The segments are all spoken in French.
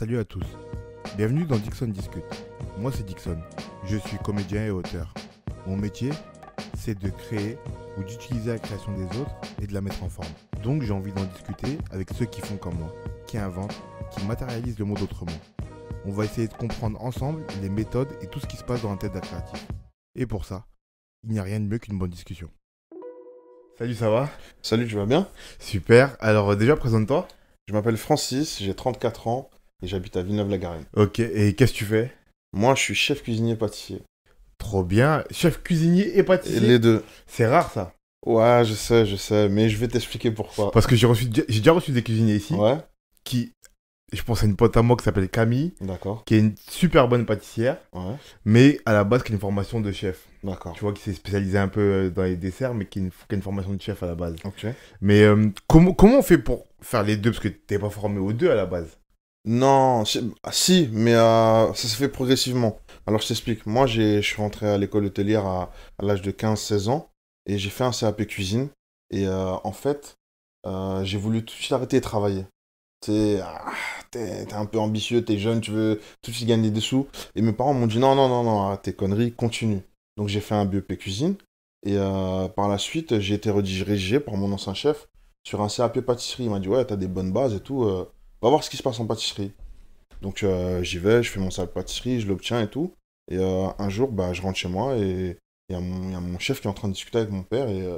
Salut à tous. Bienvenue dans Dixon Discute. Moi c'est Dixon. Je suis comédien et auteur. Mon métier, c'est de créer ou d'utiliser la création des autres et de la mettre en forme. Donc j'ai envie d'en discuter avec ceux qui font comme moi, qui inventent, qui matérialisent le monde autrement. On va essayer de comprendre ensemble les méthodes et tout ce qui se passe dans la tête d'un créatif. Et pour ça, il n'y a rien de mieux qu'une bonne discussion. Salut, ça va Salut, tu vas bien Super. Alors euh, déjà, présente-toi. Je m'appelle Francis, j'ai 34 ans, et j'habite à Villeneuve-la-Garenne. Ok, et qu'est-ce que tu fais Moi, je suis chef cuisinier pâtissier. Trop bien, chef cuisinier et pâtissier. les deux. C'est rare ça. Ouais, je sais, je sais, mais je vais t'expliquer pourquoi. Parce que j'ai déjà reçu des cuisiniers ici. Ouais. Qui, je pense à une pote à moi qui s'appelle Camille. D'accord. Qui est une super bonne pâtissière. Ouais. Mais à la base qui a une formation de chef. D'accord. Tu vois, qui s'est spécialisé un peu euh, dans les desserts, mais qui a une, formation de chef à la base. Ok. Mais euh, comment, on fait pour faire les deux Parce que tu t'es pas formé aux deux à la base. Non, si, ah, mais euh, ça s'est fait progressivement. Alors je t'explique, moi je suis rentré à l'école hôtelière à, à l'âge de 15-16 ans et j'ai fait un CAP cuisine. Et euh, en fait, euh, j'ai voulu tout de suite arrêter de travailler. Ah, t'es un peu ambitieux, t'es jeune, tu veux tout de suite gagner des sous. Et mes parents m'ont dit non, non, non, non, tes conneries, continue. Donc j'ai fait un BEP cuisine et par la suite, j'ai été redirigé par mon ancien chef sur un CAP pâtisserie. Il m'a dit ouais, t'as des bonnes bases et tout, va voir ce qui se passe en pâtisserie. Donc euh, j'y vais, je fais mon sac pâtisserie, je l'obtiens et tout. Et euh, un jour, bah, je rentre chez moi et il y, a mon chef qui est en train de discuter avec mon père et euh,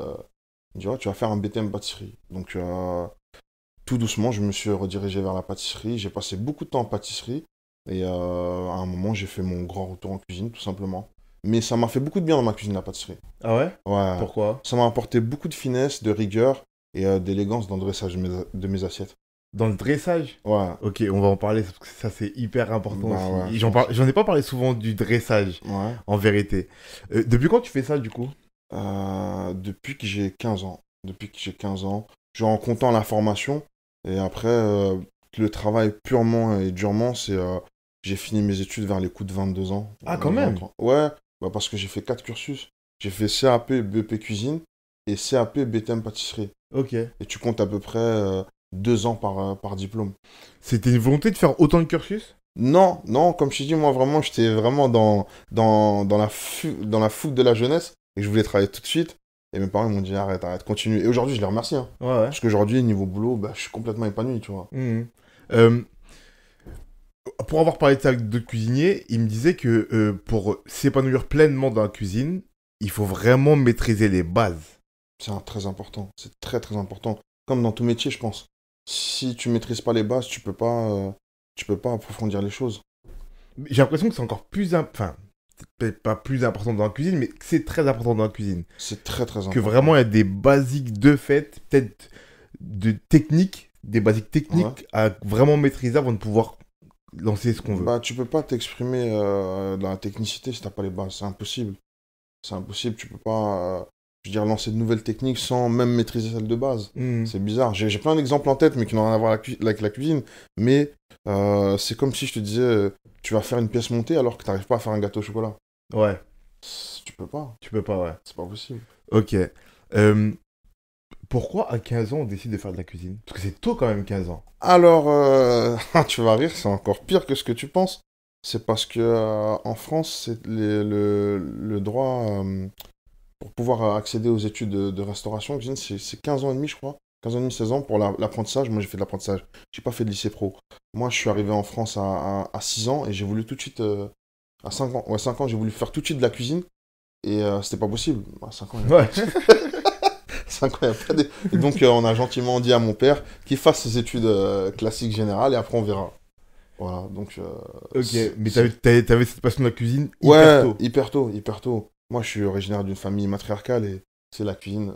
il me dit oh, Tu vas faire un BTM pâtisserie. Donc tout doucement, je me suis redirigé vers la pâtisserie. J'ai passé beaucoup de temps en pâtisserie et à un moment, j'ai fait mon grand retour en cuisine tout simplement. Mais ça m'a fait beaucoup de bien dans ma cuisine, la pâtisserie. Ah ouais Ouais. Pourquoi Ça m'a apporté beaucoup de finesse, de rigueur et d'élégance dans le dressage de mes assiettes. Dans le dressage Ouais. Ok, on va en parler parce que ça c'est hyper important bah aussi. J'en ai pas parlé souvent du dressage, en vérité. Euh, depuis quand tu fais ça du coup euh, Depuis que j'ai 15 ans. Depuis que j'ai 15 ans. Genre en comptant la formation. Et après, euh, le travail purement et durement, c'est. j'ai fini mes études vers les coups de 22 ans. Ah, quand même Ouais, bah, parce que j'ai fait 4 cursus. J'ai fait CAP, BP cuisine et CAP, BTM pâtisserie. Ok. Et tu comptes à peu près deux ans par, euh, par diplôme. C'était une volonté de faire autant de cursus Non, non, comme je t'ai dit, moi vraiment, j'étais vraiment dans, dans, dans la dans la foule de la jeunesse et je voulais travailler tout de suite. Et mes parents m'ont dit arrête, arrête, continue. Et aujourd'hui, je les remercie. Hein. Parce qu'aujourd'hui, niveau boulot, bah, je suis complètement épanoui, tu vois. Mmh, mmh. Euh, pour avoir parlé de ça avec d'autres cuisiniers, il me disait que euh, pour s'épanouir pleinement dans la cuisine, il faut vraiment maîtriser les bases. C'est très important. C'est très, très important. Comme dans tout métier, je pense si tu maîtrises pas les bases, tu peux pas, euh, tu peux pas approfondir les choses. J'ai l'impression que c'est encore plus, enfin, peut pas plus important dans la cuisine, mais c'est très important dans la cuisine. C'est très très important. Que vraiment il y a des basiques de fait, peut-être de techniques, des basiques techniques à vraiment maîtriser avant de pouvoir lancer ce qu'on veut. Bah tu peux pas t'exprimer euh, dans la technicité si t'as pas les bases, c'est impossible. C'est impossible, tu peux pas. Euh, je veux dire, lancer de nouvelles techniques sans même maîtriser celle de base. Hmm. C'est bizarre. J'ai plein d'exemples en tête, mais qui n'ont rien à voir avec la, cuisine. Mais euh, c'est comme si je te disais, euh, tu vas faire une pièce montée alors que tu n'arrives pas à faire un gâteau au chocolat. Ouais. Tu peux pas. Tu peux pas, ouais. C'est pas possible. Ok. Euh, pourquoi à 15 ans on décide de faire de la cuisine Parce que c'est tôt quand même 15 ans. Alors, tu vas rire, c'est encore pire que ce que tu penses. C'est parce que en France, c'est le, droit pour pouvoir euh, accéder aux études de, de restauration, c'est 15 ans et demi, je crois. 15 ans et demi, 16 ans pour l'apprentissage. Moi, j'ai fait de l'apprentissage. n'ai pas fait de lycée pro. Moi, je suis arrivé en France à, 6 ans et j'ai voulu tout de suite. Euh, à 5 ans, ouais, 5 ans, j'ai voulu faire tout de suite de la cuisine et ce euh, c'était pas possible. À bah, 5 ans, ouais. donc, on a gentiment dit à mon père qu'il fasse ses études classiques générales et après, on verra. Voilà, donc. ok, mais t'avais cette passion de la cuisine hyper ouais, hyper tôt, hyper tôt. Moi, je suis originaire d'une famille matriarcale et c'est la cuisine.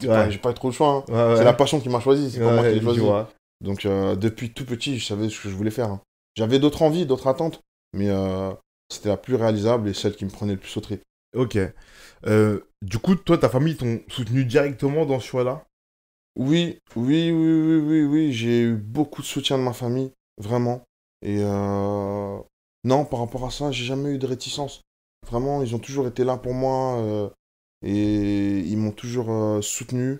J'ai pas eu trop le choix. Hein. C'est la passion qui m'a choisi, c'est pas moi qui l'ai choisi. Donc, euh, depuis tout petit, je savais ce que je voulais faire. Hein. J'avais d'autres envies, d'autres attentes, mais euh, c'était la plus réalisable et celle qui me prenait le plus au trip. Ok. Euh, du coup, toi, ta famille t'ont soutenu directement dans ce choix-là oui, oui, oui, oui, oui, oui. J'ai eu beaucoup de soutien de ma famille, vraiment. Et non, par rapport à ça, j'ai jamais eu de réticence. Vraiment, ils ont toujours été là pour moi euh, et ils m'ont toujours euh, soutenu.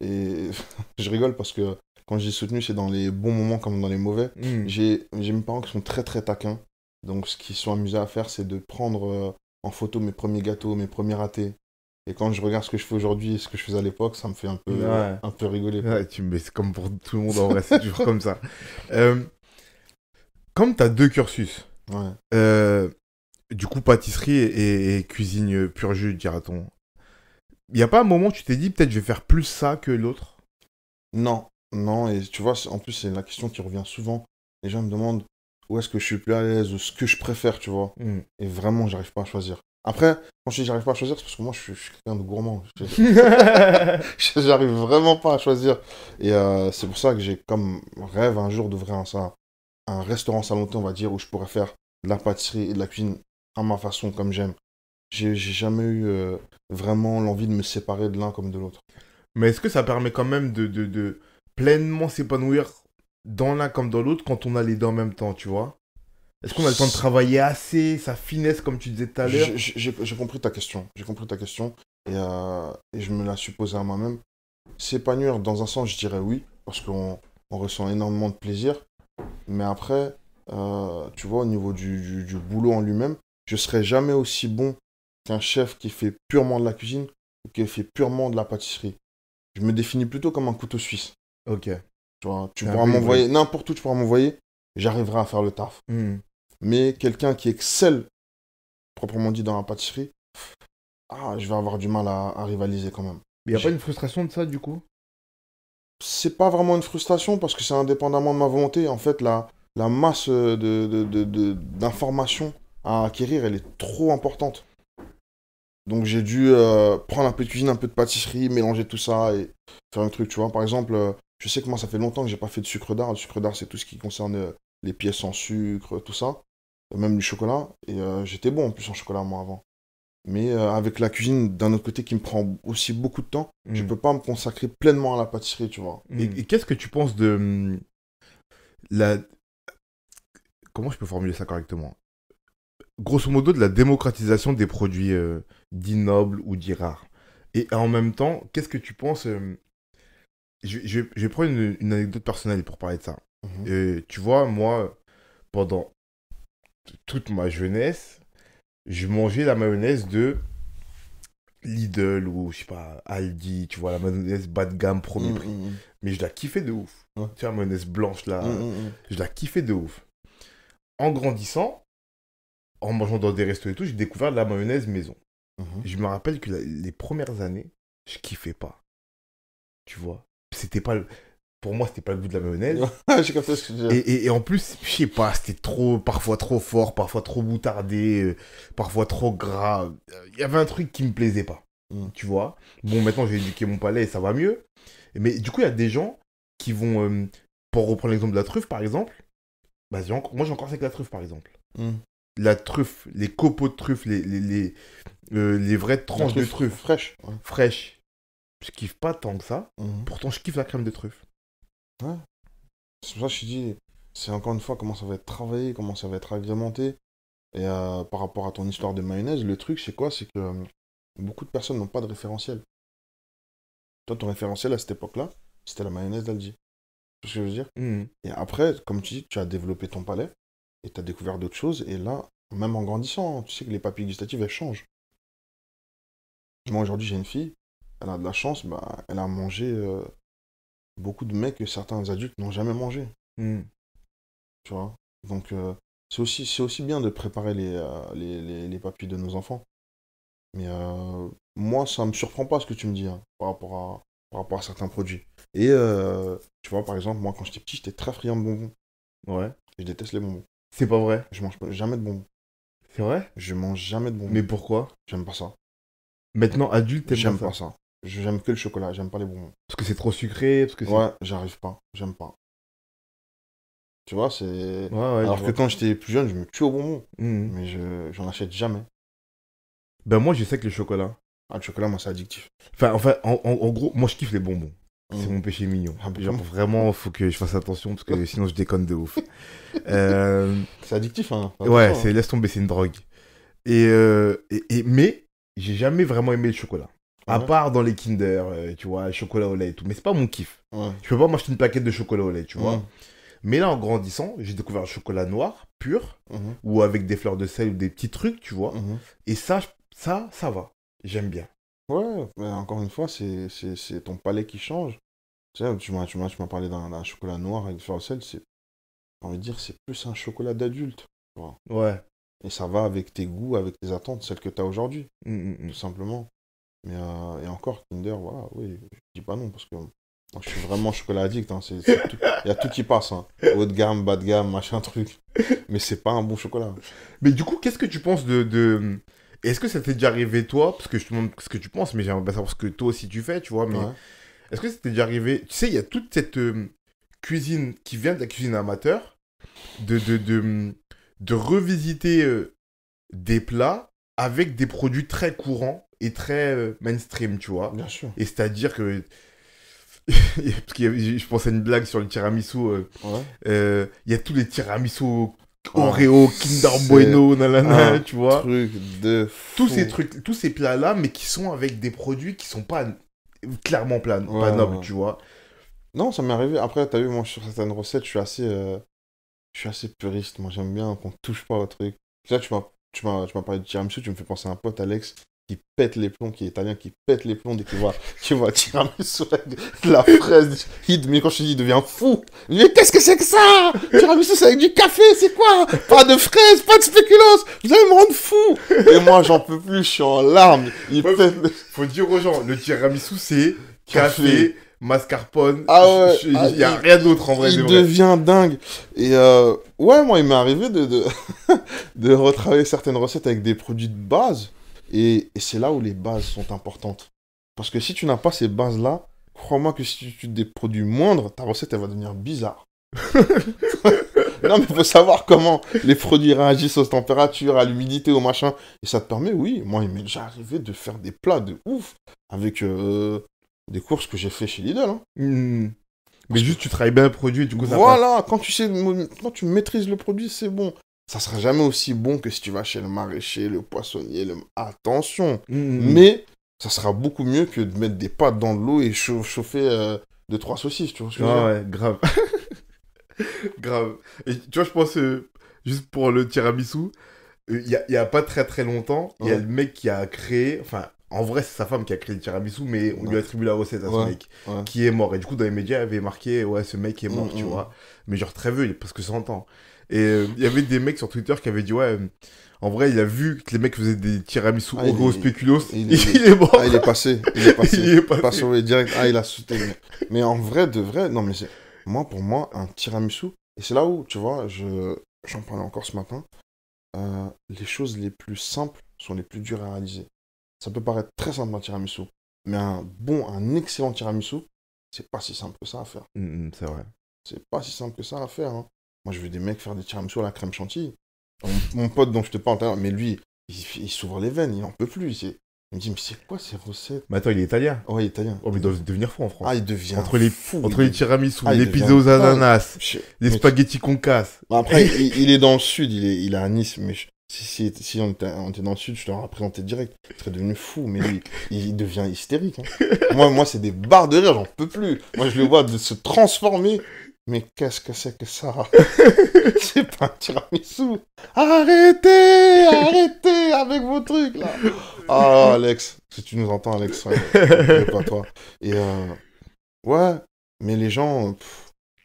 Et je rigole parce que quand j'ai soutenu, c'est dans les bons moments comme dans les mauvais. Hmm. J'ai mes parents qui sont très très taquins. Donc ce qu'ils sont amusés à faire, c'est de prendre euh, en photo mes premiers gâteaux, mes premiers ratés. Et quand je regarde ce que je fais aujourd'hui et ce que je faisais à l'époque, ça me fait un peu, un peu rigoler. Ouais, tu me c'est comme pour tout le monde en vrai, c'est toujours comme ça. comme tu as deux cursus, ouais. Du coup, pâtisserie et, cuisine pur jus, dira-t-on. Il n'y a pas un moment où tu t'es dit, peut-être je vais faire plus ça que l'autre Non, non, et tu vois, en plus, c'est la question qui revient souvent. Les gens me demandent où est-ce que je suis plus à l'aise ou ce que je préfère, tu vois. Hmm. Et vraiment, j'arrive pas à choisir. Après, quand je dis j'arrive pas à choisir, c'est parce que moi, je suis, quelqu'un de gourmand. j'arrive vraiment pas à choisir. Et euh, c'est pour ça que j'ai comme rêve un jour d'ouvrir un, un restaurant salonté, on va dire, où je pourrais faire de la pâtisserie et de la cuisine à ma façon, comme j'aime. J'ai jamais eu euh, vraiment l'envie de me séparer de l'un comme de l'autre. Mais est-ce que ça permet quand même de, pleinement s'épanouir dans l'un comme dans l'autre quand on a les deux en même temps, tu vois Est-ce qu'on a le temps de travailler assez, sa finesse, comme tu disais tout à l'heure J'ai compris ta question. J'ai compris ta question. Euh, et, je me la suis posée à moi-même. S'épanouir, dans un sens, je dirais oui, parce qu'on ressent énormément de plaisir. Mais après, euh, tu vois, au niveau du boulot en lui-même, je serai jamais aussi bon qu'un chef qui fait purement de la cuisine ou qui fait purement de la pâtisserie. Je me définis plutôt comme un couteau suisse. Ok. Tu, vois, tu ah pourras m'envoyer n'importe où, tu pourras m'envoyer, j'arriverai à faire le taf. Hmm. Mais quelqu'un qui excelle, proprement dit, dans la pâtisserie, ah, je vais avoir du mal à, rivaliser quand même. Il n'y a pas une frustration de ça, du coup C'est pas vraiment une frustration parce que c'est indépendamment de ma volonté. En fait, la, la masse d'informations de, de, à acquérir, elle est trop importante. Donc j'ai dû euh, prendre un peu de cuisine, un peu de pâtisserie, mélanger tout ça et faire un truc, tu vois. Par exemple, euh, je sais que moi, ça fait longtemps que j'ai pas fait de sucre d'art. Le sucre d'art, c'est tout ce qui concerne euh, les pièces en sucre, tout ça. Même du chocolat. Et j'étais bon en plus en chocolat, moi, avant. Mais avec la cuisine, d'un autre côté, qui me prend aussi beaucoup de temps, mm. je peux pas me consacrer pleinement à la pâtisserie, tu vois. et qu'est-ce que tu penses de hum, la... Comment je peux formuler ça correctement grosso modo de la démocratisation des produits euh, dits nobles ou dits rares. Et en même temps, qu'est-ce que tu penses euh, je, je, vais prendre une, anecdote personnelle pour parler de ça. Mhm. Euh, tu vois, moi, pendant toute ma jeunesse, je mangeais la mayonnaise de Lidl ou je sais pas, Aldi, tu vois, la mayonnaise bas de gamme, premier mhm, prix. Mhm. Mais je la kiffais de ouf. Tu vois, la mayonnaise blanche là, je la kiffais de ouf. En grandissant, en mangeant dans des restos et tout, j'ai découvert de la mayonnaise maison. Mhm. Je me rappelle que les premières années, je kiffais pas. Tu vois C'était pas Pour moi, c'était pas le goût de la mayonnaise. et, en plus, je sais pas, c'était trop, parfois trop fort, parfois trop boutardé, euh, parfois trop gras. Il euh, y avait un truc qui me plaisait pas. Mm. Tu vois Bon, maintenant, j'ai éduqué mon palais et ça va mieux. Mais du coup, il y a des gens qui vont, euh, pour reprendre l'exemple de la truffe par exemple, bah, moi j'ai encore ça avec la truffe par exemple. Mm la truffe, les copeaux de truffe, les, les, les, euh, vraies tranches de truffe. Fraîche. Fraîche. Je kiffe pas tant que ça. Mhm. Pourtant, je kiffe la crème de truffe. C'est pour ça que je suis dis, c'est encore une fois comment ça va être travaillé, comment ça va être agrémenté. Et euh, par rapport à ton histoire de mayonnaise, le truc, c'est quoi C'est que euh, beaucoup de personnes n'ont pas de référentiel. Toi, ton référentiel à cette époque-là, c'était la mayonnaise d'Aldi. Tu ce que je veux dire mhm. Et après, comme tu dis, tu as développé ton palais tu as découvert d'autres choses. Et là, même en grandissant, tu sais que les papilles gustatives, elles changent. Moi, aujourd'hui, j'ai une fille, elle a de la chance, bah, elle a mangé euh, beaucoup de mecs que certains adultes n'ont jamais mangé. Hmm. Tu vois Donc, euh, c'est aussi, aussi bien de préparer euh, les, les, les, papilles de nos enfants. Mais moi, ça me surprend pas ce que tu me dis hein, par, rapport à, par rapport à certains produits. Et tu vois, par exemple, moi, quand j'étais petit, j'étais très friand de bonbons. Ouais. je déteste les bonbons. C'est pas vrai. Je mange jamais de bonbons. C'est vrai Je mange jamais de bonbons. Mais pourquoi J'aime pas ça. Maintenant, adulte, t'aimes J'aime pas ça. J'aime que le chocolat, j'aime pas les bonbons. Parce que c'est trop sucré, parce que c'est... Ouais, j'arrive pas, j'aime pas. Tu vois, c'est... Ouais, ouais, Alors que quand j'étais plus jeune, je me tue aux bonbons. Mmh. Mais je... j'en achète jamais. Ben moi, je sais que le chocolat... Ah, le chocolat, moi, c'est addictif. Enfin, enfin en gros, moi, je kiffe les bonbons. C'est mmh. mon péché mignon. Vraiment, ah, bah, il vraiment, faut que je fasse attention parce que sinon je déconne de ouf. Euh, c'est addictif, hein. Ouais, c'est hein. laisse tomber, c'est une drogue. Euh, et, et, mais j'ai jamais vraiment aimé le chocolat. À ah part dans les Kinder, euh, tu vois, chocolat au lait et tout. Mais c'est pas mon kiff. Tu Je peux pas m'acheter une plaquette de chocolat au lait, tu vois. Mmh. Mais là, en grandissant, j'ai découvert le chocolat noir, pur, mmh. ou avec des fleurs de sel ou des petits trucs, tu vois. Et ça, ça, ça va. J'aime bien. Ouais, mais encore une fois, c'est c'est- c'est ton palais qui change. Tu sais, tu m'as tu m'as- parlé d'un chocolat noir avec du sel c'est, j'ai envie de dire, c'est plus un chocolat d'adulte. Ouais. Et ça va avec tes goûts, avec tes attentes, celles que tu as aujourd'hui, mmh, mmh, mmh. tout simplement. Mais, euh, et encore, Kinder, voilà, oui, je dis pas non, parce que je suis vraiment chocolat addict, hein, il y a tout qui passe, hein. haut de gamme, bas de gamme, machin, truc. Mais c'est pas un bon chocolat. Mais du coup, qu'est-ce que tu penses de, de, est-ce que ça t'est déjà arrivé, toi Parce que je te demande ce que tu penses, mais j'aimerais savoir ce que toi aussi tu fais, tu vois. Mais est-ce que ça t'est déjà arrivé Tu sais, il y a toute cette euh, cuisine qui vient de la cuisine amateur, de, de, de, revisiter euh, des plats avec des produits très courants et très euh, mainstream, tu vois. Bien sûr. Et c'est-à-dire que. Parce que je pensais à une blague sur le tiramisu. Il y a tous les tiramisu Oh, Oreo, Kinder Bueno, nanana, tu vois. Truc de tous ces trucs, tous ces plats là, mais qui sont avec des produits qui sont pas clairement plats, pas nobles, tu vois. Non, ça m'est arrivé. Après, tu as vu, moi sur certaines recettes, je suis assez, euh, je suis assez puriste. Moi, j'aime bien qu'on touche pas au truc. tu m'as, tu parlé de tiramisu, tu me fais penser à un pote, Alex qui pète les plombs, qui est italien, qui pète les plombs dès qu'il voit, vois tiramisu avec de la fraise. mais quand je dis, il devient fou. Mais qu'est-ce que c'est que ça Tiramisu, c'est avec du café, c'est quoi Pas de fraise, pas de spéculoos. Vous allez me rendre fou. Et moi, j'en peux plus, je suis en larmes. Il Faut dire aux gens, le tiramisu, c'est café, mascarpone. Ah, ah Il a rien d'autre en vrai. Il devient dingue. Et euh, ouais, moi, il m'est arrivé de retravailler certaines recettes avec des produits de base et, c'est là où les bases sont importantes. Parce que si tu n'as pas ces bases-là, crois-moi que si tu des produits moindres, ta recette, elle va devenir bizarre. non, mais il faut savoir comment les produits réagissent aux températures, à l'humidité, au machin. Et ça te permet, oui, moi, il m'est déjà arrivé de faire des plats de ouf avec euh, des courses que j'ai fait chez Lidl. Hein. Hmm. Mais juste, tu travailles bien le produit, du coup, Voilà, quand tu, sais, quand tu maîtrises le produit, c'est bon ça sera jamais aussi bon que si tu vas chez le maraîcher, le poissonnier, le... Attention mm, mm, mm. Mais ça sera beaucoup mieux que de mettre des pâtes dans de l'eau et chauffer 2 euh, deux, trois saucisses, tu vois ah ouais, grave. grave. Et, tu vois, je pense, euh, juste pour le tiramisu, euh, il n'y a, y a, pas très très longtemps, il y a le mec qui a créé... Enfin, en vrai, c'est sa femme qui a créé le tiramisu, mais on lui attribue la recette à ce mec qui est mort. Et du coup, dans les médias, il avait marqué Ouais, ce mec est mort, tu vois. Mais genre très vieux, parce que ça entend. Et euh, il y avait des mecs sur Twitter qui avaient dit, ouais, euh, en vrai, il a vu que les mecs faisaient des tiramisu au ah, spéculoos. Il, il, est bon Ah, il est passé. Il est passé. il est passé. Pas Ah, il a sauté. mais en vrai, de vrai, non, mais c'est. Moi, pour moi, un tiramisu. Et c'est là où, tu vois, je j'en parlais encore ce matin. Euh, les choses les plus simples sont les plus dures à réaliser. Ça peut paraître très simple un tiramisu, mais un bon, un excellent tiramisu, c'est pas si simple que ça à faire. Mm, mm, c'est vrai. C'est pas si simple que ça à faire. Hein. Moi, je veux des mecs faire des tiramisu à la crème chantilly. Mon, pote dont je te parle, mais lui, il, s'ouvre les veines, il n'en peut plus. Il, me dit, mais c'est quoi ces recettes Mais attends, il est italien. Ouais, il est italien. Oh, mais il doit devenir fou en France. Ah, il devient. Entre les, fous, entre les tiramisu, ah, les pizzas aux ananas, les spaghettis qu'on casse. après, il, est dans le sud, il est, il est à Nice, mais Si, on, était, dans le sud, je l'aurais présenté direct. Il serait devenu fou, mais lui, il devient hystérique. Hein. moi, moi c'est des barres de rire, j'en peux plus. Moi, je le vois de se transformer mais qu'est-ce que c'est que ça C'est pas un tiramisu. Arrêtez Arrêtez avec vos trucs là Ah Alex, si tu nous entends Alex, c'est pas toi. Et euh, ouais, mais les gens,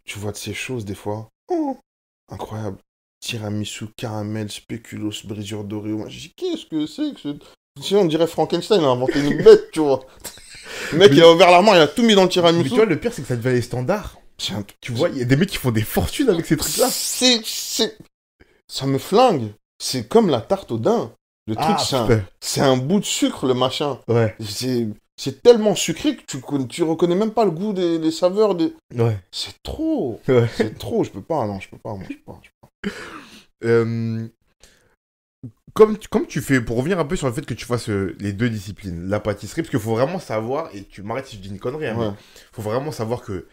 tu vois de ces choses des fois. Oh, incroyable. Tiramisu, caramel, spéculoos, brisure dorée. Moi je dis qu'est-ce que c'est que ce... on dirait Frankenstein a hein, inventé une bête, tu vois. Le mec il a ouvert la main, il a tout mis dans le tiramisu. Mais tu vois le pire c'est que ça devait aller standard tu vois, il y a des mecs qui font des fortunes avec ces trucs-là. C'est, Ça me flingue. C'est comme la tarte au dain. Le truc, ah, c'est, un, c'est un, bout de sucre, le machin. Ouais. C'est, c'est tellement sucré que tu, tu reconnais même pas le goût des, saveurs. de Ouais. C'est trop. C'est trop. Je peux pas. Non, je peux pas. Moi, je peux pas. Euh, comme tu, comme tu fais, pour revenir un peu sur le fait que tu fasses euh, les deux disciplines, la pâtisserie, parce qu'il faut vraiment savoir, et tu m'arrêtes si je dis une connerie, il hein, faut vraiment savoir que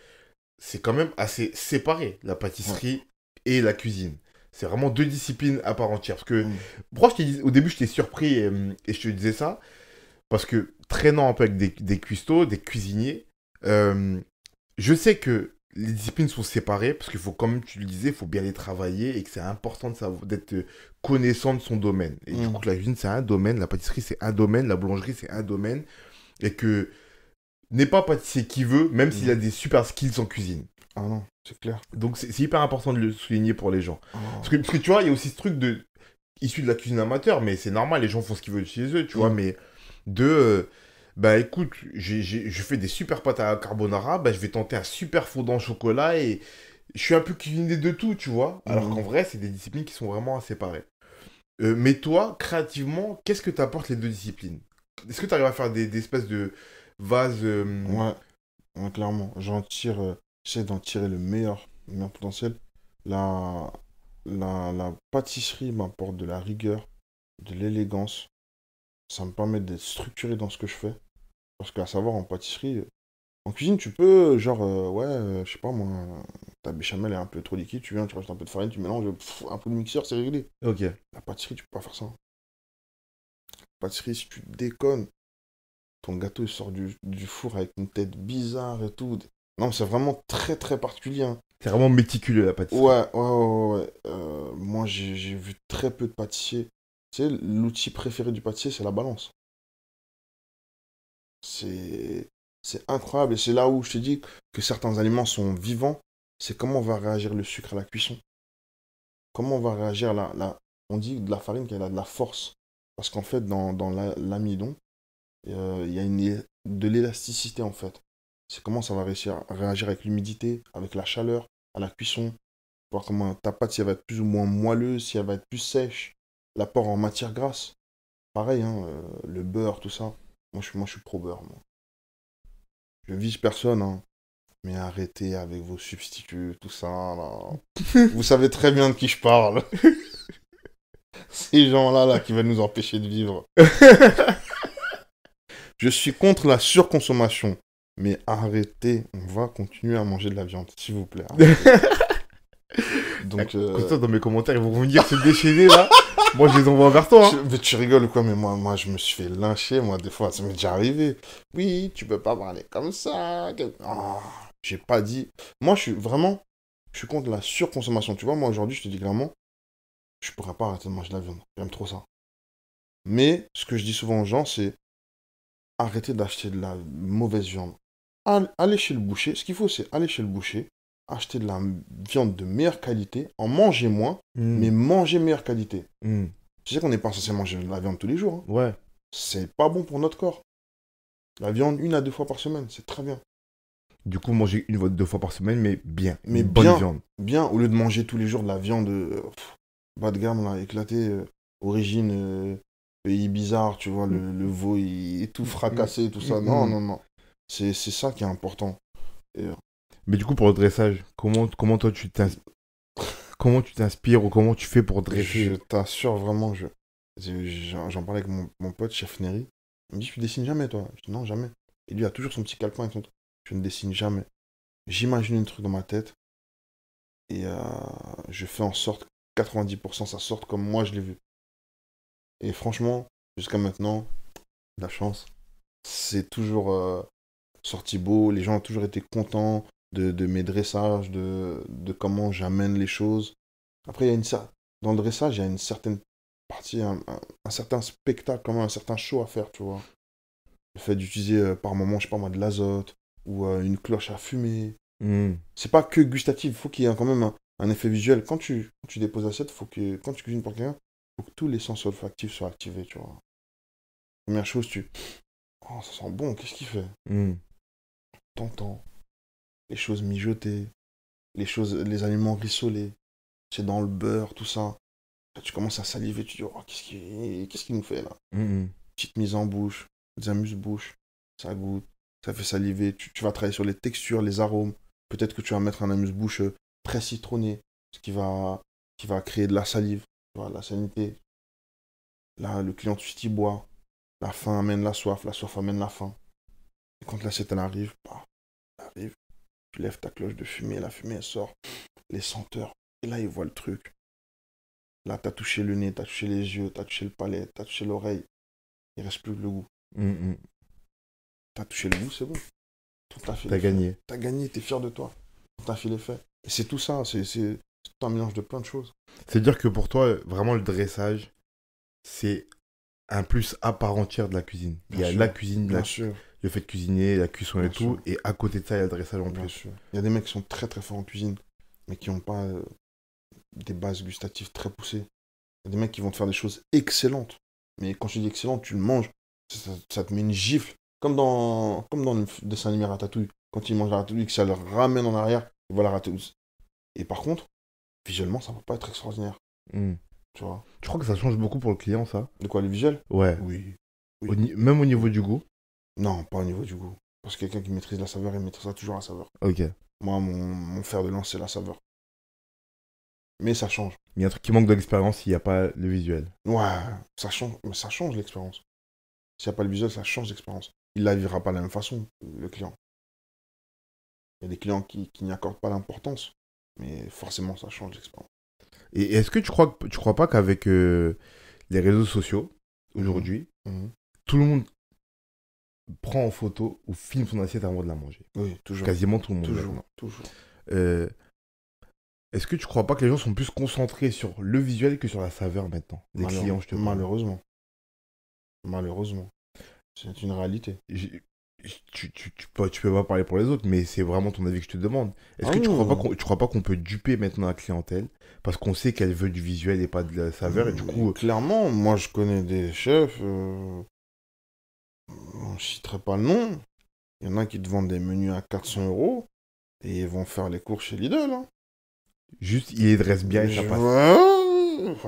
c'est quand même assez séparé, la pâtisserie et la cuisine. C'est vraiment deux disciplines à part entière. Parce que, mm. moi je dis, au début, je t'ai surpris euh, et, je te disais ça Parce que, traînant un peu avec des, des cuistots, des cuisiniers, euh, je sais que les disciplines sont séparées parce qu'il faut, comme tu le disais, il faut bien les travailler et que c'est important d'être connaissant de son domaine. Et du mm. coup, la cuisine, c'est un domaine, la pâtisserie, c'est un domaine, la boulangerie, c'est un domaine. Et que n'est pas pâtissier qui veut, même s'il a mm. des super skills en cuisine. Ah non, c'est clair. Donc c'est hyper important de le souligner pour les gens. Ah. Parce, que, tu vois, il y a aussi ce truc de issu de la cuisine amateur, mais c'est normal, les gens font ce qu'ils veulent chez eux, tu vois, mm. mais de euh, bah écoute, je fais des super pâtes à carbonara, bah je vais tenter un super fondant au chocolat et je suis un peu cuisiné de tout, tu vois. Alors mm. qu'en vrai, c'est des disciplines qui sont vraiment à séparer. Euh, mais toi, créativement, qu'est-ce que t'apportes les deux disciplines Est-ce que tu arrives à faire des espèces de, vase. Euh, ouais. clairement. J'en tire. Euh, j'essaie d'en tirer le meilleur, le meilleur potentiel. La, la, la pâtisserie m'apporte de la rigueur, de l'élégance. Ça me permet d'être structuré dans ce que je fais. Parce qu'à savoir, en pâtisserie, euh, en cuisine, tu peux, genre, ouais, je sais pas moi, ta béchamel est un peu trop liquide, tu viens, tu rajoutes un peu de farine, tu mélanges, un peu de mixeur, c'est réglé. Ok. La pâtisserie, tu peux pas faire ça. La pâtisserie, si tu déconnes, ton gâteau il sort du, four avec une tête bizarre et tout. Non, c'est vraiment très très particulier. Hein. C'est vraiment méticuleux la pâtisserie. Ouais, ouais, ouais. Euh, moi, j'ai vu très peu de pâtissiers. Tu sais, l'outil préféré du pâtissier, c'est la balance. C'est incroyable. Et c'est là où je te dis que certains aliments sont vivants. C'est comment va réagir le sucre à la cuisson. Comment on va réagir la. la... On dit de la farine qu'elle a de la force. Parce qu'en fait, dans, dans l'amidon, euh, il y a une, de l'élasticité en fait. C'est comment ça va réagir avec l'humidité, avec la chaleur, à la cuisson, voir comment ta pâte, si elle va être plus ou moins moelleuse, si elle va être plus sèche, l'apport en matière grasse. Pareil, hein, euh, le beurre, tout ça. Moi je, moi, je suis pro beurre. Moi. Je vise personne, hein. mais arrêtez avec vos substituts, tout ça. Vous savez très bien de qui je parle. Ces gens-là là, qui veulent nous empêcher de vivre. Je suis contre la surconsommation. Mais arrêtez, on va continuer à manger de la viande, s'il vous plaît. Donc, euh... dans mes commentaires, ils vont venir se déchaîner là. moi, je les envoie vers toi. Hein. Mais tu rigoles ou quoi Mais moi, moi, je me suis fait lyncher, moi, des fois, ça m'est déjà arrivé. Oui, tu peux pas parler comme ça. Ah, j'ai pas dit. Moi, je suis vraiment. Je suis contre la surconsommation. Tu vois, moi, aujourd'hui, je te dis clairement, je pourrais pas arrêter de manger de la viande. J'aime trop ça. Mais ce que je dis souvent aux gens, c'est arrêtez d'acheter de la mauvaise viande. Allez chez le boucher. Ce qu'il faut, c'est aller chez le boucher, acheter de la viande de meilleure qualité, en manger moins, hmm. mais manger meilleure qualité. Tu hmm. Je sais qu'on n'est pas censé manger de la viande tous les jours. Hein. Ouais. C'est pas bon pour notre corps. La viande, une à deux fois par semaine, c'est très bien. Du coup, manger une fois deux fois par semaine, mais bien. Mais bonne bien, viande. Bien, au lieu de manger tous les jours de la viande euh, bas de gamme, éclatée, euh, origine euh, pays bizarre, tu vois, le, mm. veau il est tout mm. fracassé, tout ça. Mm. Non, non, non. C'est ça qui est important. Euh, Mais du coup, pour le dressage, comment, comment toi tu t'inspires ou comment tu fais pour dresser Je t'assure vraiment, j'en parlais avec mon, mon pote Chef Neri. Il me dit Tu dessines jamais, toi Je dis Non, jamais. Et lui a toujours son petit calepin et Je ne dessine jamais. J'imagine un truc dans ma tête et euh, je fais en sorte que 90% ça sorte comme moi je l'ai vu. Et franchement, jusqu'à maintenant, la chance, c'est toujours euh, sorti beau. Les gens ont toujours été contents de, mes dressages, de, de comment j'amène les choses. Après, il y a une dans le dressage, il y a une certaine partie, un, certain spectacle, quand un certain show à faire, tu vois. Le fait d'utiliser euh, par moment, je sais pas moi, de l'azote ou euh, une cloche à fumer. Hmm. C'est pas que gustatif, il faut qu'il y ait quand même un, effet visuel. Quand tu, tu déposes l'assiette, faut que quand tu cuisines pour quelqu'un, tous les sens olfactifs soient activés, tu vois. Première chose, tu. Oh, ça sent bon, qu'est-ce qu'il fait mm. T'entends les choses mijotées, les choses, les aliments rissolés, c'est dans le beurre, tout ça. tu commences à saliver, tu dis oh, qu'est-ce qu'il nous fait là hmm, hmm. Petite mise en bouche, des amuse bouche ça goûte, ça fait saliver. Tu, vas travailler sur les textures, les arômes. Peut-être que tu vas mettre un amuse-bouche très euh, citronné, ce qui va, qui va créer de la salive la sanité. Là, le client tu boit. La faim amène la soif, la soif amène la faim. Et quand la bah, elle arrive, arrive, tu lèves ta cloche de fumée, la fumée elle sort, les senteurs. Et là, ils voient le truc. Là, t'as touché le nez, t'as touché les yeux, t'as touché le palais, t'as touché l'oreille. Il reste plus le goût. Mm, mm. T'as touché le goût, c'est bon. T'as gagné. T'as gagné, t'es fier de toi. T'as fait l'effet. Et c'est tout ça, c'est c'est un mélange de plein de choses. C'est-à-dire que pour toi, vraiment, le dressage, c'est un plus à part entière de la cuisine. il y a la cuisine, Bien Sûr. le fait de cuisiner, la cuisson et tout, et à côté de ça, il y a le dressage en plus. Il y a des mecs qui sont très très forts en cuisine, mais qui n'ont pas euh, des bases gustatives très poussées. Il y a des mecs qui vont te faire des choses excellentes, mais quand je dis excellent, tu le manges, ça, te met une gifle. Comme dans, comme dans le dessin animé Ratatouille, quand ils mangent la ratatouille, que ça leur ramène en arrière, voilà ratatouille. Et par contre, visuellement, ça va pas être extraordinaire. Hmm. Tu vois Tu crois que ça change beaucoup pour le client, ça De quoi, Le visuel Ouais. Oui. même au niveau du goût Non, pas au niveau du goût. Parce que quelqu'un qui maîtrise la saveur, il maîtrise toujours la saveur. Ok. Moi, mon, fer de lance, c'est la saveur. Mais ça change. Mais il y a un truc qui manque de l'expérience s'il n'y a pas le visuel. Ouais, ça change, ça change l'expérience. S'il n'y a pas le visuel, ça change l'expérience. Il la vivra pas de la même façon, le client. Il y a des clients qui, n'y accordent pas l'importance. Mais forcément, ça change l'expérience. Et est-ce que tu crois, tu crois pas qu'avec euh, les réseaux sociaux, mhm. aujourd'hui, mhm. tout le monde prend en photo ou filme son assiette avant de la manger Oui, toujours. Quasiment tout le monde. Toujours, toujours. Euh, est-ce que tu crois pas que les gens sont plus concentrés sur le visuel que sur la saveur maintenant des clients, je te Malheureusement. Malheureusement. C'est une réalité tu, peux, pas parler pour les autres, mais c'est vraiment ton avis que je te demande. Est-ce que tu crois pas ah. qu'on, pas qu'on peut duper maintenant la clientèle parce qu'on sait qu'elle veut du visuel et pas de la saveur et du coup. Euh, Clairement, moi je connais des chefs, euh... on citerai pas le nom. Il y en a qui te vendent des menus à 400 euros et ils vont faire les cours chez Lidl. Hein. Juste, ils les dressent bien et ça passe.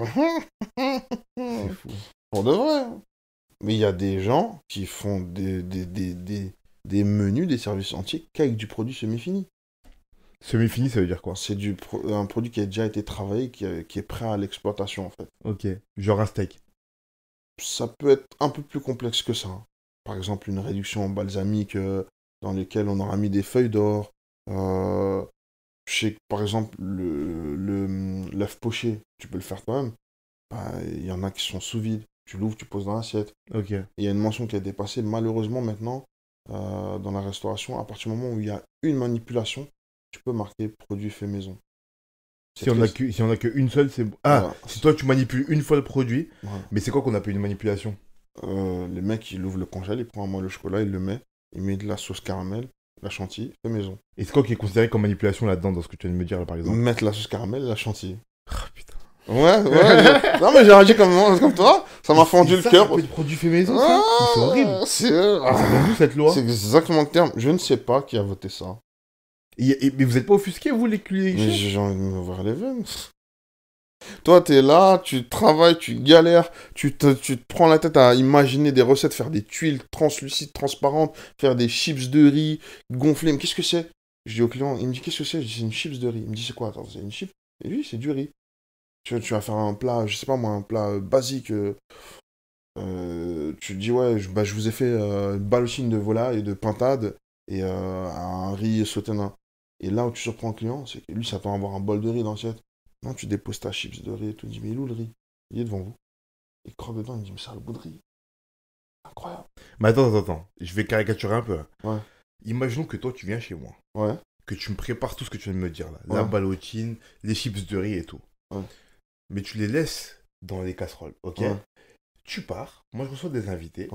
c'est fou. Pour de vrai. Hein. Mais il y a des gens qui font des, des, menus, des services entiers qu'avec du produit semi-fini. Semi-fini, ça veut dire quoi C'est du un produit qui a déjà été travaillé, euh, qui, est prêt à l'exploitation en fait. Ok, genre un steak. Ça peut être un peu plus complexe que ça. Hein. Par exemple, une réduction balsamique euh, dans laquelle on aura mis des feuilles d'or. Euh, par exemple, le l'œuf poché, tu peux le faire toi-même. Ben, il y en a qui sont sous vide, tu l'ouvres, tu poses dans l'assiette. Ok. Il y a une mention qui a dépassé, Malheureusement, maintenant, euh, dans la restauration, à partir du moment où il y a une manipulation, tu peux marquer produit fait maison. Si on, a qu'une seule, c'est. Ah, si toi tu manipules une fois le produit, mais c'est quoi qu'on appelle une manipulation Les mecs, ils l'ouvrent le congèle, il prend un mois le chocolat, ils le met, il met de la sauce caramel, la chantilly, fait maison. Et c'est quoi qui est considéré comme manipulation là-dedans, dans ce que tu viens de me dire là, par exemple Mettre la sauce caramel, la chantilly. Ouais, ouais. non, mais j'ai réagi comme, comme toi. Ça m'a fendu le cœur. C'est produit fait maison, ça ah, C'est horrible. C'est euh, ah, cette loi. C'est exactement le terme. Je ne sais pas qui a voté ça. Et, mais vous n'êtes pas offusqué, vous, les culés Mais j'ai envie de voir les veines. Toi, t'es là, tu travailles, tu galères, tu te, tu te prends la tête à imaginer des recettes, faire des tuiles translucides, transparentes, faire des chips de riz gonflées. Mais qu'est-ce que c'est Je dis au client, il me dit qu'est-ce que c'est Je dis c'est une chips de riz. Il me dit c'est quoi c'est une chip Et lui c'est du riz. Tu, tu vas faire un plat, je sais pas moi, un plat euh, basique. Euh, euh, tu dis, ouais, je, bah, je vous ai fait une balotine de volaille et de pintade et un riz sauté Et là où tu surprends le client, c'est que lui ça peut avoir un bol de riz dans tête. Non, tu déposes ta chips de riz et tout. Il dit, mais il est où le riz Il est devant vous. Il croque dedans, il dit, mais ça, le bout de riz. Incroyable. Mais attends, attends, attends. Je vais caricaturer un peu. Ouais. Imaginons que toi, tu viens chez moi. Ouais. Que tu me prépares tout ce que tu viens de me dire là. La balotine les chips de riz et tout. Ouais mais tu les laisses dans les casseroles, ok Tu pars, moi je reçois des invités,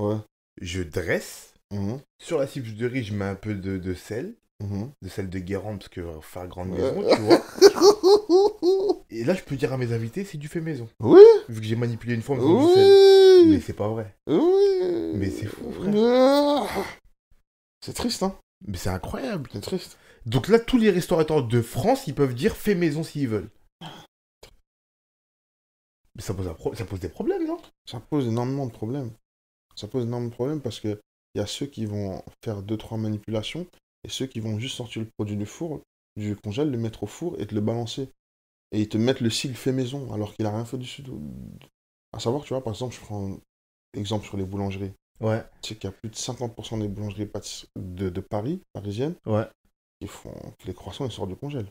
je dresse, mhm. sur la cible de riz, je mets un peu de, sel, mhm. de sel de Guérande, parce que euh, faire grande maison, tu vois. Et là, je peux dire à mes invités, c'est du fait maison. Oui Vu que j'ai manipulé une forme, sel. Mais c'est pas vrai. Oui Mais c'est fou, frère. Ah. C'est triste, hein Mais c'est incroyable. C'est triste. Donc là, tous les restaurateurs de France, ils peuvent dire fait maison s'ils veulent. Mais ça pose, des problèmes, non Ça pose énormément de problèmes. Ça pose énormément de problèmes parce qu'il y a ceux qui vont faire 2-3 manipulations et ceux qui vont juste sortir le produit du four, du congèle, le mettre au four et te le balancer. Et ils te mettent le sigle fait maison alors qu'il a rien fait dessus. À savoir, tu vois, par exemple, je prends un exemple sur les boulangeries. Ouais. sais qu'il y a plus de 50% des boulangeries de, de Paris, parisiennes, qui font que les croissants et sortent du congèle.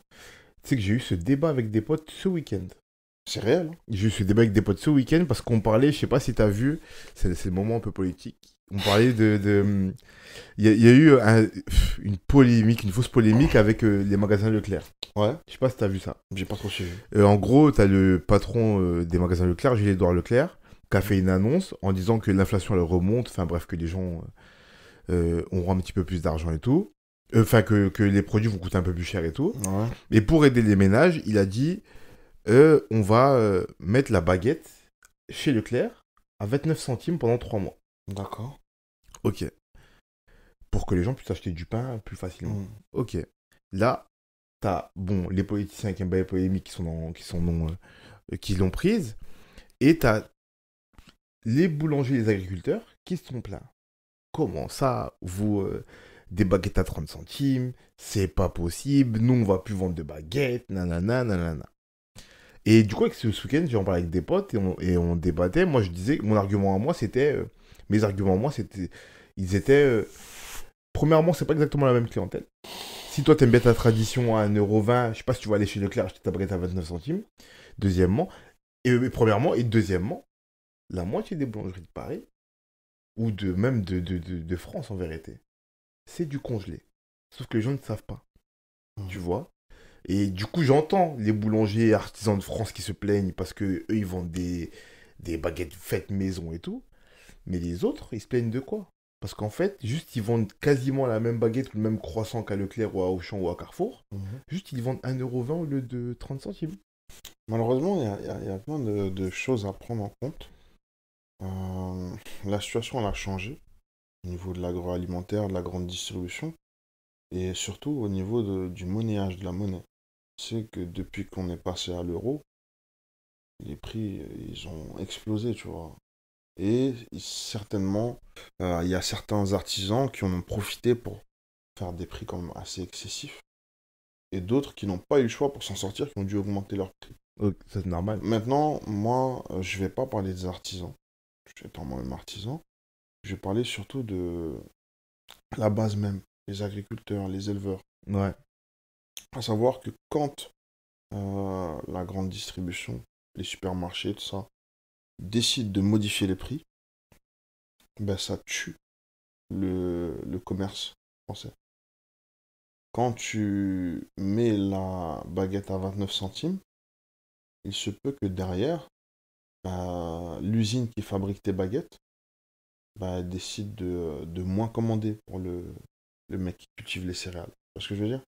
Tu sais que j'ai eu ce débat avec des potes ce week-end. C'est réel. Hein. Je suis débat avec des potes ce week-end parce qu'on parlait, je sais pas si tu as vu, c'est le moment un peu politique. On parlait de. Il, y a, eu une polémique, une fausse polémique avec euh, les magasins Leclerc. Ouais. Je sais pas si tu as vu ça. J'ai pas trop suivi. Euh, en gros, tu as le patron euh, des magasins Leclerc, Gilles-Edouard Leclerc, qui a fait une annonce en disant que l'inflation remonte, enfin bref, que les gens auront un petit peu plus d'argent et tout. Enfin, que, les produits vont coûter un peu plus cher et tout. Ouais. Et pour aider les ménages, il a dit euh, on va euh, mettre la baguette chez Leclerc à 29 centimes pendant 3 mois. D'accord. Ok. Pour que les gens puissent acheter du pain plus facilement. Hmm. Ok. Là, t'as bon, les politiciens qui aiment les polémiques qui sont, qui sont euh, l'ont prise. Et t'as les boulangers les agriculteurs qui se sont plaints. Comment ça, vous des baguettes à 30 centimes, c'est pas possible, nous on va plus vendre de baguettes, nanana, nanana. Et du coup, avec ce week-end, j'en parlais avec des potes et on, débattait. Moi, je disais, que mon argument à moi, c'était. Euh, mes arguments à moi, c'était. Ils étaient. Euh, premièrement, c'est pas exactement la même clientèle. Si toi, aimes bien ta tradition à 1,20€, je sais pas si tu vas aller chez Leclerc acheter ta baguette à 29 centimes. Deuxièmement. Et, premièrement, et deuxièmement, la moitié des boulangeries de Paris, ou de même de, de, France en vérité, c'est du congelé. Sauf que les gens ne savent pas. Mmh. Tu vois et du coup, j'entends les boulangers artisans de France qui se plaignent parce que eux, ils vendent des, des baguettes faites maison et tout. Mais les autres, ils se plaignent de quoi Parce qu'en fait, juste, ils vendent quasiment la même baguette ou le même croissant qu'à Leclerc ou à Auchan ou à Carrefour. Mhm. Juste, ils vendent 1,20€ au lieu de 30 centimes. Malheureusement, il y, a plein de, choses à prendre en compte. Euh, la situation, elle a changé au niveau de l'agroalimentaire, de la grande distribution, et surtout au niveau du monnayage, de la monnaie c'est que depuis qu'on est passé à l'euro, les prix, ils ont explosé, tu vois. Et certainement, euh, il y a certains artisans qui ont profité pour faire des prix quand même assez excessifs. Et d'autres qui n'ont pas eu le choix pour s'en sortir, qui ont dû augmenter leurs prix. c'est normal. Maintenant, moi, euh, je vais pas parler des artisans. étant moi-même artisan. Je vais parler surtout de la base même, les agriculteurs, les éleveurs. Ouais à savoir que quand euh, la grande distribution, les supermarchés, tout ça, décident de modifier les prix, ben ça tue le, commerce français. Quand tu mets la baguette à 29 centimes, il se peut que derrière, ben, l'usine qui fabrique tes baguettes bah décide de, moins commander pour le, le mec qui cultive les céréales. Tu vois ce que je veux dire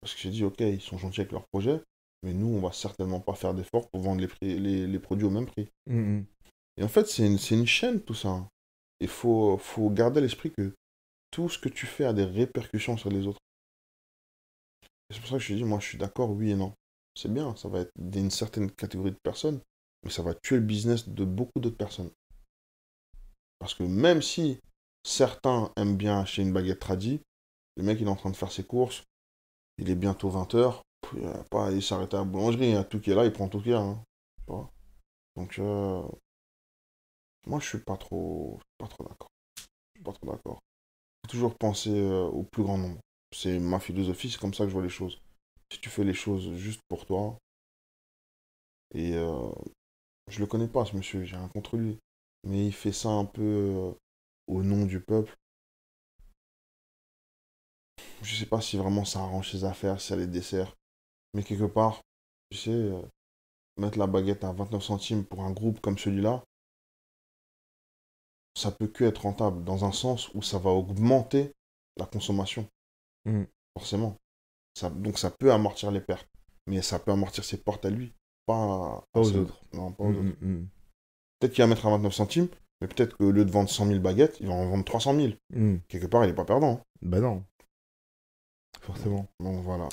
parce que j'ai dit, ok, ils sont gentils avec leur projet, mais nous, on va certainement pas faire d'efforts pour vendre les, les, produits au même prix. Mm-hmm. Et en fait, c'est une, chaîne, tout ça. Il hein. faut, faut garder à l'esprit que tout ce que tu fais a des répercussions sur les autres. C'est pour ça que je suis dis, moi, je suis d'accord, oui et non. C'est bien, ça va être d'une certaine catégorie de personnes, mais ça va tuer le business de beaucoup d'autres personnes. Parce que même si certains aiment bien acheter une baguette tradie, le mec, il est en train de faire ses courses, il est bientôt 20h. Il s'arrête pas aller s'arrêter à la boulangerie. Il y a tout qui est là, il prend tout qui est hein. là. Donc, euh, moi, je suis pas trop, pas trop d'accord. Je suis pas trop d'accord. Toujours penser euh, au plus grand nombre. C'est ma philosophie, c'est comme ça que je vois les choses. Si tu fais les choses juste pour toi, et euh, je le connais pas, ce monsieur, j'ai rien contre lui, mais il fait ça un peu euh, au nom du peuple, je sais pas si vraiment ça arrange ses affaires, si elle les dessert. Mais quelque part, tu sais, euh, mettre la baguette à 29 centimes pour un groupe comme celui-là, ça peut que être rentable dans un sens où ça va augmenter la consommation. Mm. Forcément. donc ça peut amortir les pertes. Mais ça peut amortir ses portes à lui, pas, aux autres. pas mm, mm, Peut-être qu'il va mettre à 29 centimes, mais peut-être que au lieu de vendre 100 000 baguettes, il va en vendre 300 000. Quelque part, il n'est pas perdant. ben non forcément. Donc voilà.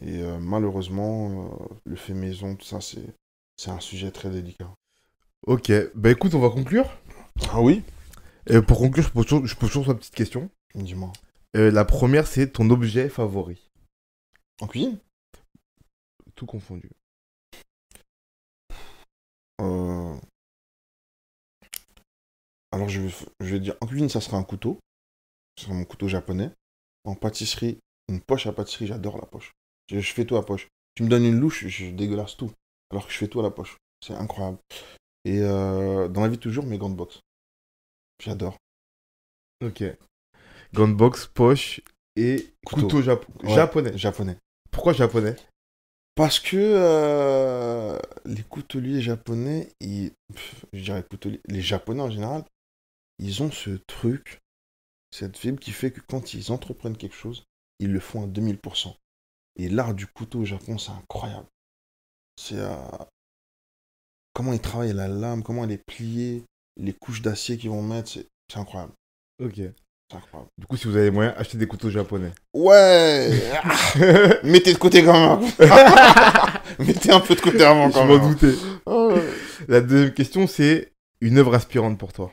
Et euh, malheureusement, euh, le fait maison, tout ça, c'est, c'est un sujet très délicat. Ok, bah écoute, on va conclure. Ah oui euh, Pour conclure, je pose toujours, je petite question Dis-moi. la première, c'est ton objet favori. En cuisine Tout confondu. Alors je vais, je vais dire, en cuisine, ça sera un couteau. Ce sera mon couteau japonais. En pâtisserie, une poche à pâtisserie, j'adore la poche. Je, fais tout à poche. Tu me donnes une louche, je, dégueulasse tout. Alors que je fais tout à la poche. C'est incroyable. Et euh, dans la vie, toujours mes gants de boxe. J'adore. Ok. Gants de boxe, poche et couteau, japonais. Japonais. Pourquoi japonais Parce que euh, les couteliers japonais, ils, je dirais les japonais en général, ils ont ce truc, cette fibre qui fait que quand ils entreprennent quelque chose, ils le font à 2000%. Et l'art du couteau au Japon, c'est incroyable. C'est euh, comment ils travaillent la lame, comment elle est pliée, les couches d'acier qu'ils vont mettre, c'est incroyable. Ok. Du coup, si vous avez moyen, achetez des couteaux japonais. Ouais Mettez de côté quand même. Mettez un peu de côté avant quand Je m'en doutais. Ah la deuxième question, c'est une œuvre aspirante pour toi.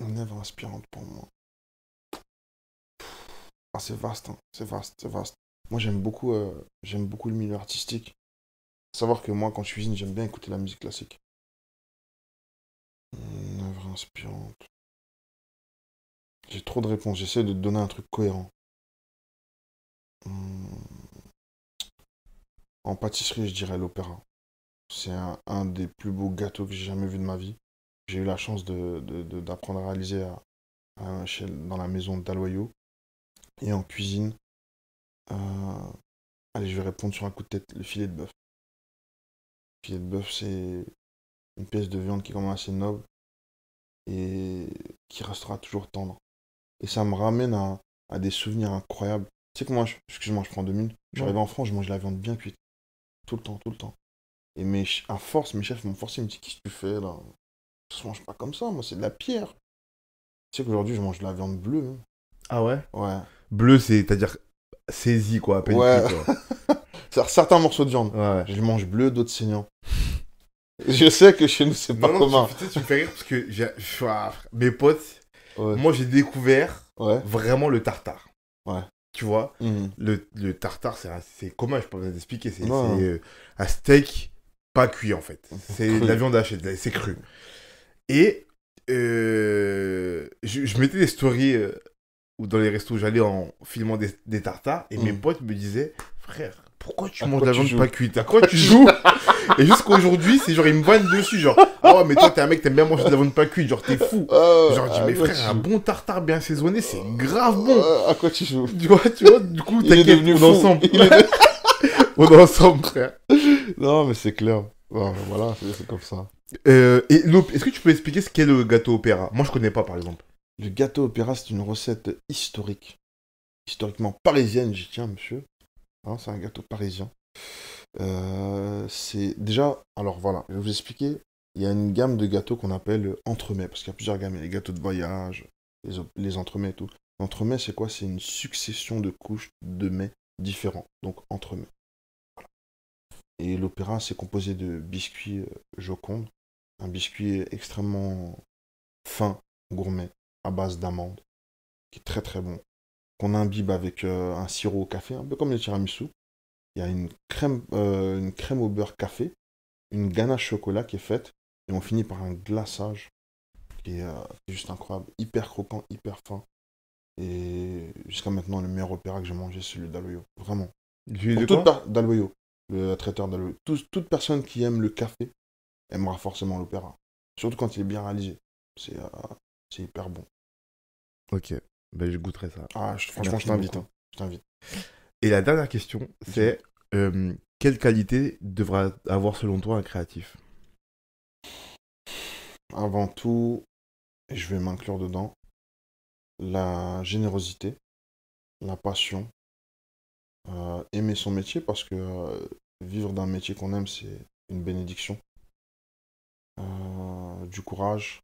Une œuvre aspirante pour moi. Ah, c'est vaste, hein. c'est vaste, c'est vaste. Moi, j'aime beaucoup, euh, j'aime beaucoup le milieu artistique. savoir que moi, quand je cuisine, j'aime bien écouter la musique classique. Une œuvre inspirante. J'ai trop de réponses. J'essaie de donner un truc cohérent. Hmm. En pâtisserie, je dirais l'opéra. C'est un, des plus beaux gâteaux que j'ai jamais vu de ma vie. J'ai eu la chance d'apprendre à réaliser dans la maison d'Aloyau. Et en cuisine, euh, allez, je vais répondre sur un coup de tête, le filet de bœuf. Le filet de bœuf, c'est une pièce de viande qui est quand même assez noble et qui restera toujours tendre. Et ça me ramène à, des souvenirs incroyables. Tu sais que moi, excuse-moi, je prends deux minutes. J'arrive en France, je mange la viande bien cuite. Tout le temps, tout le temps. Et mes, à force, mes chefs m'ont forcé, ils me disent Qu'est-ce que tu fais là Ça se mange pas comme ça, moi, c'est de la pierre. Tu sais qu'aujourd'hui, je mange de la viande bleue. Hein. Ah ouais Ouais. Bleu, c'est-à-dire saisi, quoi, à peine quoi. Certains morceaux de viande, je mange bleu, d'autres saignants. je sais que chez nous, c'est pas commun. Tu, tu me fais rire parce que j'ai... Ah, mes potes, moi, j'ai découvert vraiment le tartare. Ouais. Tu vois, mhm. le, tartare, c'est commun, je peux vous expliquer. C'est euh, un steak pas cuit, en fait. C'est de la viande hachée, c'est cru. Et euh, je, je, mettais des stories euh, ou dans les restos j'allais en filmant des, des tartares, et mes mm. potes me disaient, frère, pourquoi tu manges de la viande pas cuite À quoi tu joues Et jusqu'aujourd'hui, c'est genre, ils me vannent dessus, genre, oh, mais toi, t'es un mec, t'aimes bien manger de la viande pas cuite, genre, t'es fou. Ah genre, je dis, mais frère, un bon tartare bien saisonné c'est ah, grave bon. à quoi tu joues Tu vois, tu vois, du coup, t'inquiète, on fou. ensemble. on est ensemble, frère. Non, mais c'est clair. voilà, c'est comme ça. Euh, et est-ce que tu peux expliquer ce qu'est le gâteau opéra Moi, je connais pas, par exemple. Le gâteau opéra, c'est une recette historique. Historiquement parisienne, j'y tiens, monsieur. Hein, c'est un gâteau parisien. Euh, c'est déjà, alors voilà, je vais vous expliquer. Il y a une gamme de gâteaux qu'on appelle entremets, parce qu'il y a plusieurs gammes. Il y a les gâteaux de voyage, les, entremets et tout. L'entremets, c'est quoi C'est une succession de couches de mets différents, donc entremets. Et l'opéra, c'est composé de biscuits euh, Joconde, un biscuit extrêmement fin, gourmet, à base d'amandes, qui est très très bon, qu'on imbibe avec euh, un sirop au café, un peu comme le tiramisu. Il y a une crème, euh, une crème au beurre café, une ganache chocolat qui est faite, et on finit par un glaçage euh, qui est, juste incroyable, hyper croquant, hyper fin. Et jusqu'à maintenant, le meilleur opéra que j'ai mangé, c'est celui d'Aloyo. Vraiment. le traiteur d'Aloyo. toute personne qui aime le café aimera forcément l'opéra. Surtout quand il est bien réalisé. C'est hyper bon. Ok, ben, je goûterai ça. Ah, je, franchement, hein. je t'invite. Et la dernière question, c'est euh, quelle qualité devra avoir selon toi un créatif Avant tout, je vais m'inclure dedans, la générosité, la passion, euh, aimer son métier parce que euh, vivre d'un métier qu'on aime, c'est une bénédiction, du courage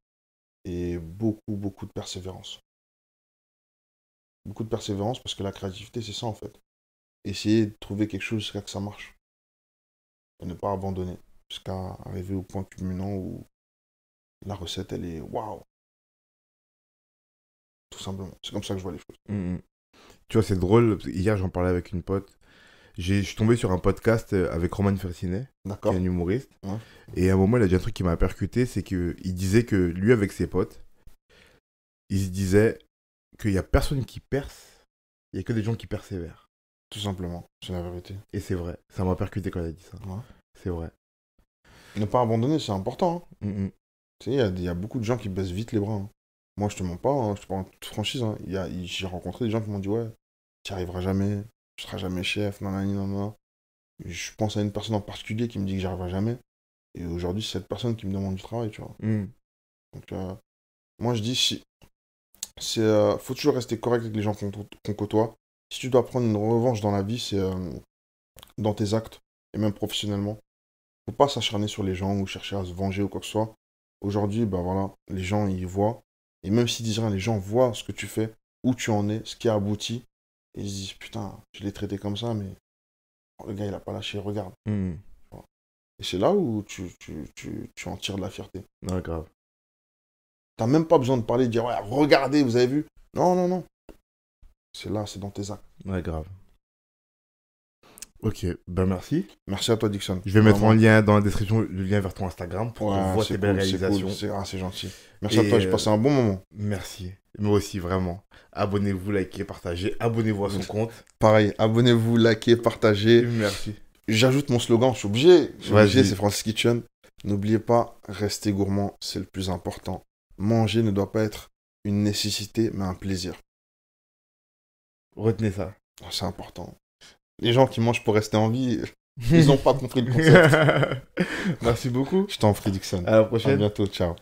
et beaucoup, beaucoup de persévérance beaucoup de persévérance, parce que la créativité, c'est ça en fait. Essayer de trouver quelque chose jusqu'à que ça marche. Et ne pas abandonner, jusqu'à arriver au point culminant où la recette, elle est waouh! Tout simplement. C'est comme ça que je vois les choses. Mm, mm. Tu vois, c'est drôle. Hier, j'en parlais avec une pote. Je suis tombé sur un podcast euh, avec Roman Fersinet, d'accord un humoriste. Et à un moment, il a dit un truc qui m'a percuté c'est que il disait que lui, avec ses potes, il se disait qu'il n'y a personne qui perce, il n'y a que des gens qui persévèrent. Tout simplement, c'est la vérité. Et c'est vrai, ça m'a percuté quand elle a dit ça. C'est vrai. Ne pas abandonner, c'est important. Hein. Mm, mm. Tu il y, a beaucoup de gens qui baissent vite les bras. Hein. Moi, je te mens pas, hein. je te parle en toute franchise. J'ai rencontré des gens qui m'ont dit Ouais, tu arriveras jamais, tu seras jamais chef, nanani, nanana. Je pense à une personne en particulier qui me dit que n'y arriverai jamais. Et aujourd'hui, c'est cette personne qui me demande du travail, tu vois. Mm. Donc, euh, moi, je dis si, c'est euh, faut toujours rester correct avec les gens qu'on qu'on côtoie. Si tu dois prendre une revanche dans la vie, c'est euh, dans tes actes et même professionnellement. Faut pas s'acharner sur les gens ou chercher à se venger ou quoi que ce soit. Aujourd'hui, bah voilà, les gens ils voient et même s'ils disent rien, les gens voient ce que tu fais, où tu en es, ce qui a abouti ils se disent putain, je l'ai traité comme ça, mais oh, le gars il a pas lâché, regarde. Hmm. Et c'est là où tu, tu, tu, tu en tires de la fierté. non grave même pas besoin de parler, de dire, regardez, vous avez vu. Non, non, non. C'est là, c'est dans tes actes. Ouais, grave. Ok, ben merci. Merci à toi, Dixon. Je vais mettre en lien dans la description le lien vers ton Instagram pour voir tes belles réalisations. C'est gentil. Merci à toi, j'ai euh, passé un bon moment. Merci. Moi aussi, vraiment. Abonnez-vous, likez, partagez. Abonnez-vous à son compte. Pareil, abonnez-vous, likez, partagez. Merci. J'ajoute mon slogan, je suis obligé. c'est Francis Kitchen. N'oubliez pas, restez gourmand, c'est le plus important manger ne doit pas être une nécessité, mais un plaisir. Retenez ça. Oh, c'est important. Les gens qui mangent pour rester en vie, ils n'ont pas compris le concept. Merci beaucoup. Je t'en prie, Dixon. À la prochaine. À bientôt. Ciao.